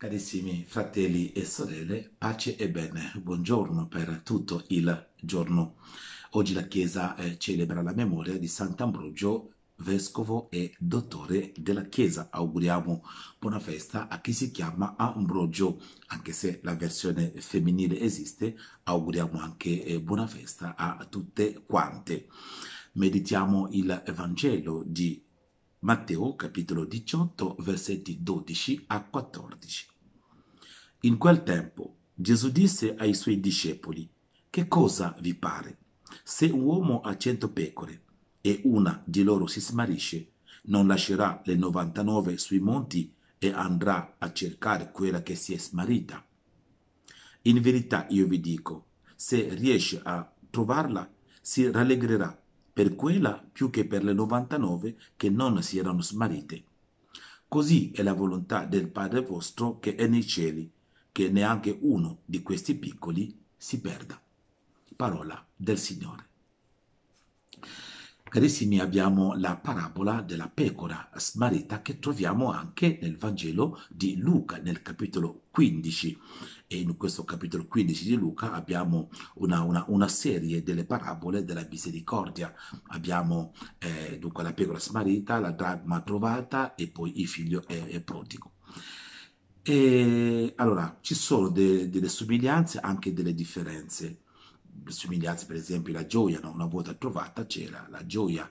Carissimi fratelli e sorelle, pace e bene, buongiorno per tutto il giorno. Oggi la Chiesa eh, celebra la memoria di Sant'Ambrogio, vescovo e dottore della Chiesa. Auguriamo buona festa a chi si chiama Ambrogio, anche se la versione femminile esiste, auguriamo anche eh, buona festa a tutte quante. Meditiamo il Vangelo di Matteo capitolo 18 versetti 12 a 14. In quel tempo Gesù disse ai suoi discepoli, che cosa vi pare? Se un uomo ha cento pecore e una di loro si smarisce, non lascerà le 99 sui monti e andrà a cercare quella che si è smarita. In verità io vi dico, se riesce a trovarla, si rallegrerà per quella più che per le 99 che non si erano smarrite. Così è la volontà del Padre vostro che è nei cieli, che neanche uno di questi piccoli si perda. Parola del Signore. Carissimi, abbiamo la parabola della pecora smarrita che troviamo anche nel Vangelo di Luca, nel capitolo 15 e in questo capitolo 15 di Luca abbiamo una, una, una serie delle parabole della misericordia. Abbiamo eh, dunque la pecora smarita, la dragma trovata e poi il figlio è, è prodigo. E, allora, ci sono de, delle somiglianze, anche delle differenze. Le somiglianze, per esempio, la gioia, no? una volta trovata c'era la gioia,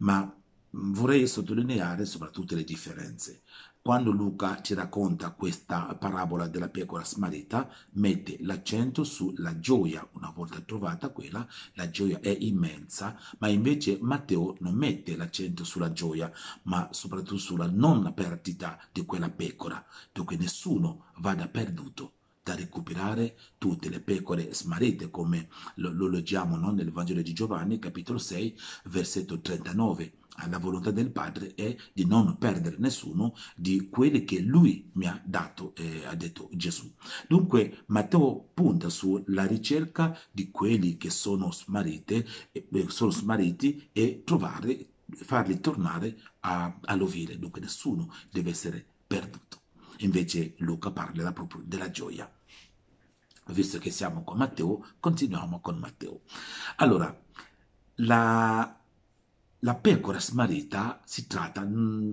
ma mm, vorrei sottolineare soprattutto le differenze. Quando Luca ci racconta questa parabola della pecora smarrita, mette l'accento sulla gioia. Una volta trovata quella, la gioia è immensa, ma invece Matteo non mette l'accento sulla gioia, ma soprattutto sulla non perdita di quella pecora, dunque nessuno vada perduto da recuperare tutte le pecore smarrite, come lo, lo leggiamo no? nel Vangelo di Giovanni, capitolo 6, versetto 39 eh, la volontà del Padre è di non perdere nessuno di quelli che Lui mi ha dato, eh, ha detto Gesù. Dunque Matteo punta sulla ricerca di quelli che sono, smarite, eh, eh, sono smariti e trovare, farli tornare a, all'ovile. Dunque nessuno deve essere perduto. Invece Luca parla proprio della gioia. Visto che siamo con Matteo, continuiamo con Matteo. Allora, la la pecora smarrita si tratta mm,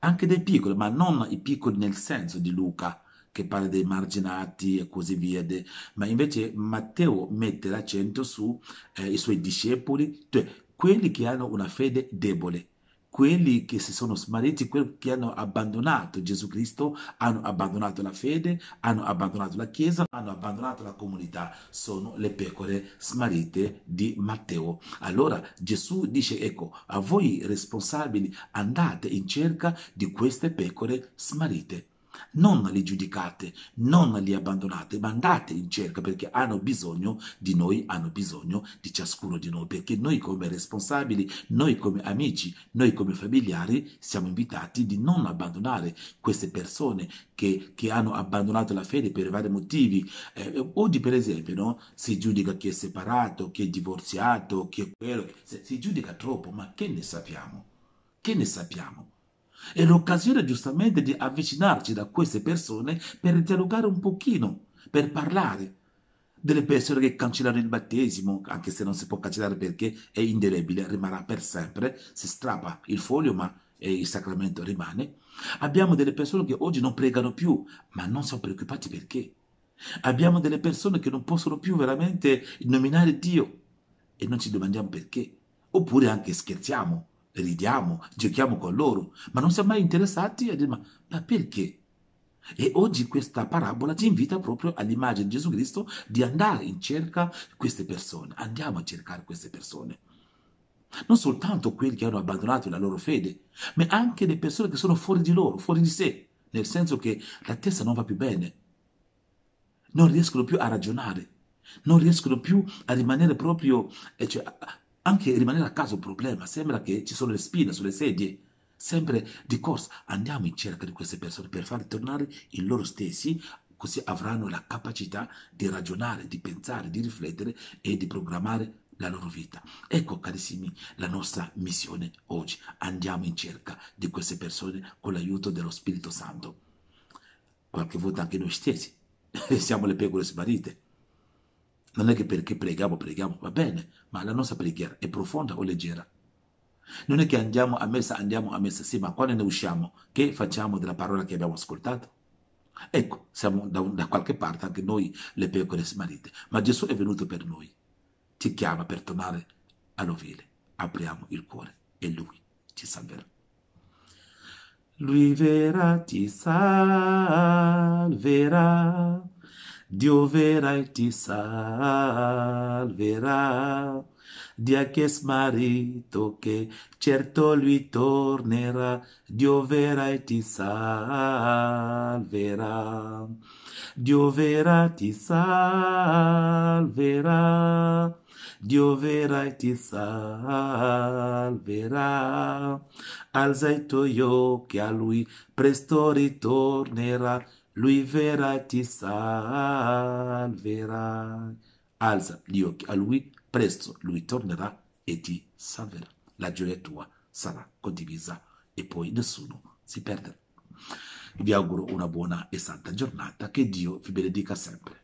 anche dei piccoli, ma non i piccoli nel senso di Luca, che parla dei marginati e così via, de, ma invece Matteo mette l'accento sui eh, suoi discepoli, cioè quelli che hanno una fede debole quelli che si sono smarriti, quelli che hanno abbandonato Gesù Cristo, hanno abbandonato la fede, hanno abbandonato la Chiesa, hanno abbandonato la comunità, sono le pecore smarrite di Matteo. Allora Gesù dice, ecco, a voi responsabili andate in cerca di queste pecore smarrite non li giudicate, non li abbandonate, ma andate in cerca perché hanno bisogno di noi, hanno bisogno di ciascuno di noi, perché noi come responsabili, noi come amici, noi come familiari siamo invitati di non abbandonare queste persone che, che hanno abbandonato la fede per vari motivi. Eh, oggi per esempio no? si giudica chi è separato, chi è divorziato, chi è quello, si, si giudica troppo, ma che ne sappiamo? Che ne sappiamo? È l'occasione giustamente di avvicinarci da queste persone per dialogare un pochino, per parlare. Delle persone che cancellano il battesimo, anche se non si può cancellare perché è indelebile, rimarrà per sempre, si strappa il foglio ma il sacramento rimane. Abbiamo delle persone che oggi non pregano più, ma non sono preoccupati perché. Abbiamo delle persone che non possono più veramente nominare Dio e non ci domandiamo perché. Oppure anche scherziamo, ridiamo, giochiamo con loro, ma non siamo mai interessati a dire ma, ma perché? E oggi questa parabola ci invita proprio all'immagine di Gesù Cristo di andare in cerca di queste persone, andiamo a cercare queste persone. Non soltanto quelli che hanno abbandonato la loro fede, ma anche le persone che sono fuori di loro, fuori di sé, nel senso che la testa non va più bene, non riescono più a ragionare, non riescono più a rimanere proprio eh, cioè, anche rimanere a casa è un problema, sembra che ci sono le spine sulle sedie. Sempre di corsa andiamo in cerca di queste persone per far tornare in loro stessi, così avranno la capacità di ragionare, di pensare, di riflettere e di programmare la loro vita. Ecco, carissimi, la nostra missione oggi. Andiamo in cerca di queste persone con l'aiuto dello Spirito Santo. Qualche volta anche noi stessi siamo le pecore sbarite. Non è che perché preghiamo, preghiamo, va bene, ma la nostra preghiera è profonda o leggera? Non è che andiamo a messa, andiamo a messa, sì, ma quando ne usciamo, che facciamo della parola che abbiamo ascoltato? Ecco, siamo da, da qualche parte anche noi le pecore smarite, ma Gesù è venuto per noi, ci chiama per tornare all'ovile. Apriamo il cuore e Lui ci salverà. Lui verrà, ti salverà Dio verrà e ti salverà. Dio che smarrito che certo lui tornerà, Dio verrà e ti salverà. Dio verrà e ti salverà. Dio verrà e ti salverà. Alza i tuoi occhi a lui, presto ritornerà lui verrà e ti salverà. Alza gli occhi a lui, presto lui tornerà e ti salverà. La gioia tua sarà condivisa e poi nessuno si perderà. Vi auguro una buona e santa giornata, che Dio vi benedica sempre.